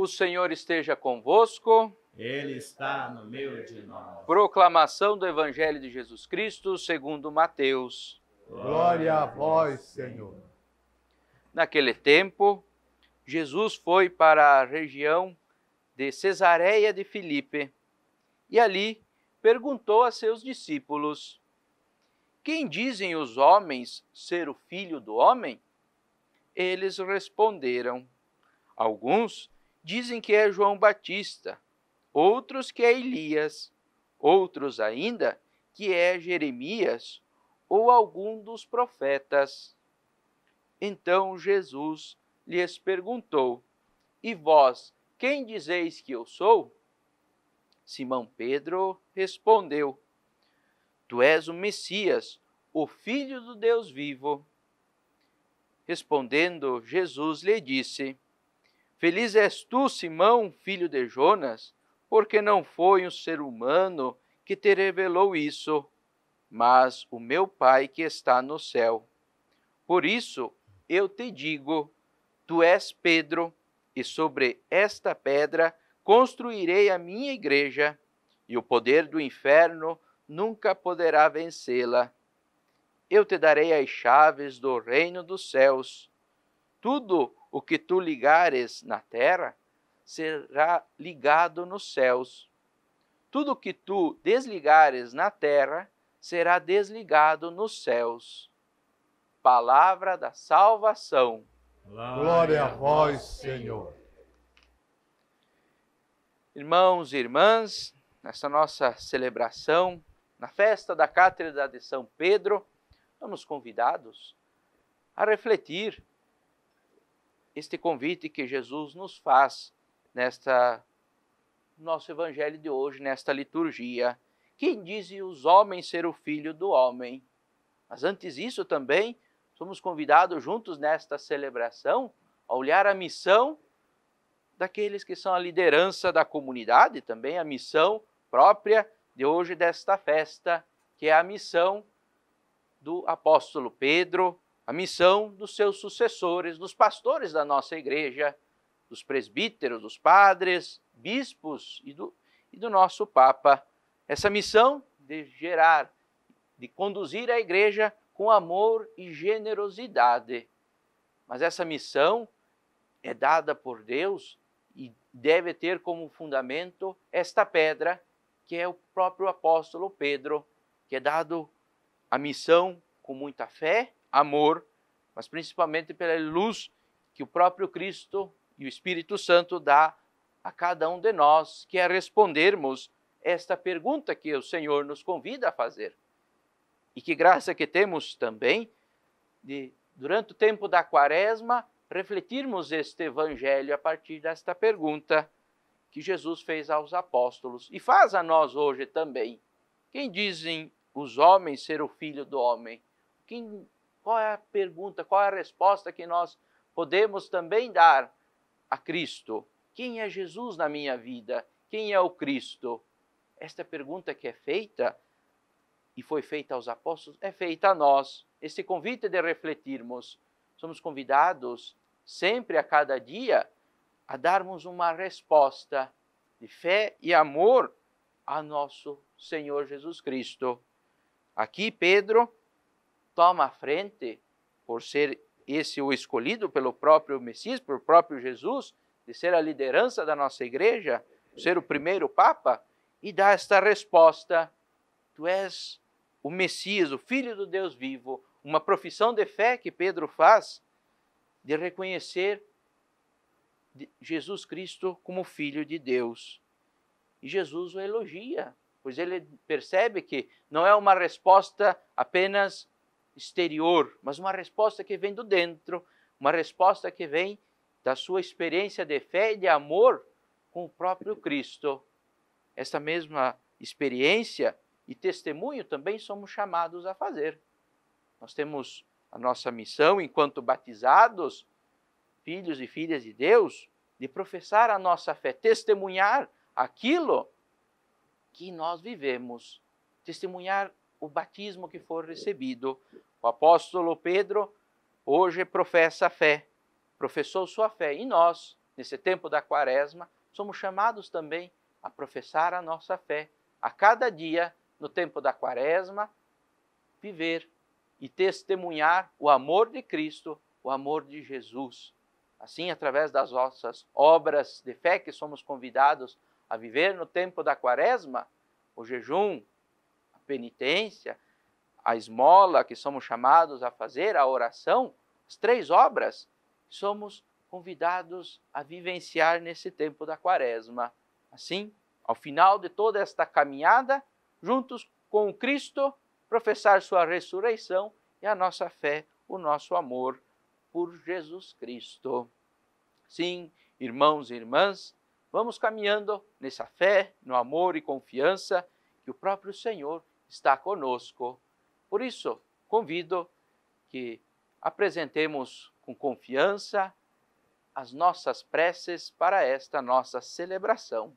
O Senhor esteja convosco. Ele está no meio de nós. Proclamação do Evangelho de Jesus Cristo, segundo Mateus. Glória a vós, Senhor. Naquele tempo, Jesus foi para a região de Cesareia de Filipe e ali perguntou a seus discípulos: Quem dizem os homens ser o filho do homem? Eles responderam: Alguns dizem que é João Batista, outros que é Elias, outros ainda que é Jeremias ou algum dos profetas. Então Jesus lhes perguntou: E vós, quem dizeis que eu sou? Simão Pedro respondeu: Tu és o Messias, o Filho do Deus vivo. Respondendo, Jesus lhe disse: Feliz és tu, Simão, filho de Jonas, porque não foi um ser humano que te revelou isso, mas o meu Pai que está no céu. Por isso eu te digo: tu és Pedro, e sobre esta pedra construirei a minha igreja, e o poder do inferno nunca poderá vencê-la. Eu te darei as chaves do reino dos céus. Tudo o que tu ligares na terra será ligado nos céus. Tudo que tu desligares na terra será desligado nos céus. Palavra da salvação. Glória a vós, Senhor. Irmãos e irmãs, nessa nossa celebração, na festa da Cátedra de São Pedro, estamos convidados a refletir este convite que Jesus nos faz nesta nosso evangelho de hoje, nesta liturgia. Quem diz os homens ser o filho do homem? Mas antes disso também, somos convidados juntos nesta celebração a olhar a missão daqueles que são a liderança da comunidade, também a missão própria de hoje desta festa, que é a missão do apóstolo Pedro, a missão dos seus sucessores, dos pastores da nossa igreja, dos presbíteros, dos padres, bispos e do, e do nosso Papa. Essa missão de gerar, de conduzir a igreja com amor e generosidade. Mas essa missão é dada por Deus e deve ter como fundamento esta pedra, que é o próprio apóstolo Pedro, que é dado a missão com muita fé amor, mas principalmente pela luz que o próprio Cristo e o Espírito Santo dá a cada um de nós, que é respondermos esta pergunta que o Senhor nos convida a fazer. E que graça que temos também de, durante o tempo da quaresma, refletirmos este evangelho a partir desta pergunta que Jesus fez aos apóstolos e faz a nós hoje também. Quem dizem os homens ser o filho do homem? Quem qual é a pergunta, qual é a resposta que nós podemos também dar a Cristo? Quem é Jesus na minha vida? Quem é o Cristo? Esta pergunta que é feita e foi feita aos apóstolos é feita a nós. Esse convite de refletirmos. Somos convidados sempre a cada dia a darmos uma resposta de fé e amor a nosso Senhor Jesus Cristo. Aqui Pedro toma a frente, por ser esse o escolhido pelo próprio Messias, pelo próprio Jesus, de ser a liderança da nossa igreja, ser o primeiro Papa, e dá esta resposta: Tu és o Messias, o Filho do Deus vivo, uma profissão de fé que Pedro faz, de reconhecer Jesus Cristo como Filho de Deus. E Jesus o elogia, pois ele percebe que não é uma resposta apenas exterior, mas uma resposta que vem do dentro, uma resposta que vem da sua experiência de fé e de amor com o próprio Cristo. Essa mesma experiência e testemunho também somos chamados a fazer. Nós temos a nossa missão, enquanto batizados, filhos e filhas de Deus, de professar a nossa fé, testemunhar aquilo que nós vivemos, testemunhar o batismo que for recebido. O apóstolo Pedro hoje professa a fé, professou sua fé. E nós, nesse tempo da quaresma, somos chamados também a professar a nossa fé. A cada dia, no tempo da quaresma, viver e testemunhar o amor de Cristo, o amor de Jesus. Assim, através das nossas obras de fé que somos convidados a viver no tempo da quaresma, o jejum, penitência, a esmola que somos chamados a fazer, a oração, as três obras, somos convidados a vivenciar nesse tempo da quaresma. Assim, ao final de toda esta caminhada, juntos com Cristo, professar sua ressurreição e a nossa fé, o nosso amor por Jesus Cristo. Sim, irmãos e irmãs, vamos caminhando nessa fé, no amor e confiança que o próprio Senhor está conosco. Por isso, convido que apresentemos com confiança as nossas preces para esta nossa celebração.